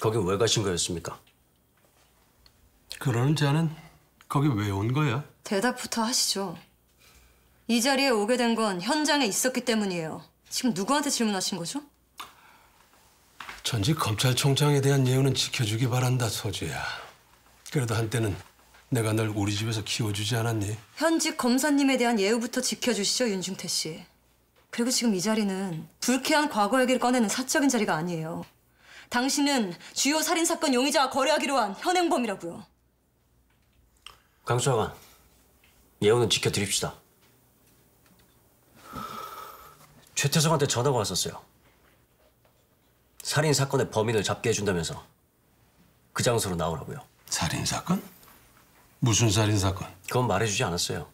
거기 왜 가신 거였습니까? 그러는 자는 거기 왜 온 거야? 대답부터 하시죠. 이 자리에 오게 된 건 현장에 있었기 때문이에요. 지금 누구한테 질문하신 거죠? 전직 검찰총장에 대한 예우는 지켜주기 바란다, 서주야. 그래도 한때는 내가 널 우리 집에서 키워주지 않았니? 현직 검사님에 대한 예우부터 지켜주시죠, 윤중태 씨. 그리고 지금 이 자리는 불쾌한 과거 얘기를 꺼내는 사적인 자리가 아니에요. 당신은 주요 살인사건 용의자와 거래하기로 한 현행범이라고요. 강수하관, 예우는 지켜드립시다. 최태성한테 전화가 왔었어요. 살인사건의 범인을 잡게 해준다면서 그 장소로 나오라고요. 살인사건? 무슨 살인사건? 그건 말해주지 않았어요.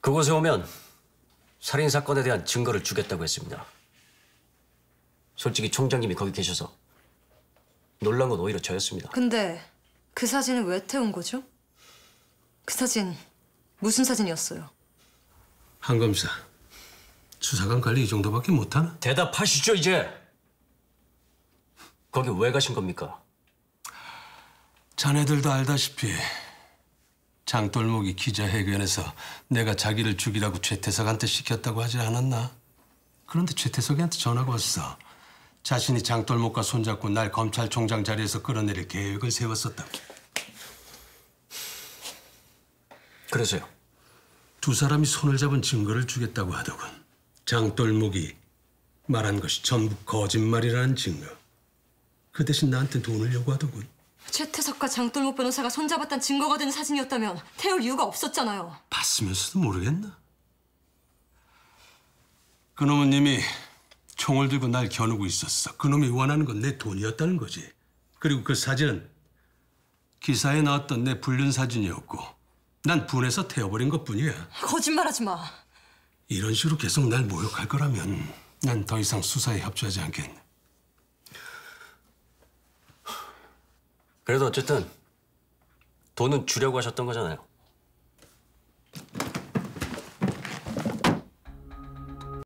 그곳에 오면 살인사건에 대한 증거를 주겠다고 했습니다. 솔직히 총장님이 거기 계셔서 놀란 건 오히려 저였습니다. 근데 그 사진을 왜 태운 거죠? 그 사진 무슨 사진이었어요? 한 검사. 수사관 관리 이 정도밖에 못하나? 대답하시죠, 이제. 거기 왜 가신 겁니까? 자네들도 알다시피 장돌목이 기자회견에서 내가 자기를 죽이라고 최태석한테 시켰다고 하지 않았나? 그런데 최태석이한테 전화가 왔어. 자신이 장돌목과 손잡고 날 검찰총장 자리에서 끌어내릴 계획을 세웠었다. 고 그래서요? 두 사람이 손을 잡은 증거를 주겠다고 하더군. 장돌목이 말한 것이 전부 거짓말이라는 증거. 그 대신 나한테 돈을 요구하더군. 최태석과 장돌목 변호사가 손잡았던 증거가 된 사진이었다면 태울 이유가 없었잖아요. 봤으면서도 모르겠나? 그놈은 이미 총을 들고 날 겨누고 있었어. 그놈이 원하는 건 내 돈이었다는 거지. 그리고 그 사진은 기사에 나왔던 내 불륜 사진이었고 난 분해서 태워버린 것뿐이야. 거짓말하지 마. 이런 식으로 계속 날 모욕할 거라면 난 더 이상 수사에 협조하지 않겠네. 그래도 어쨌든 돈은 주려고 하셨던 거잖아요.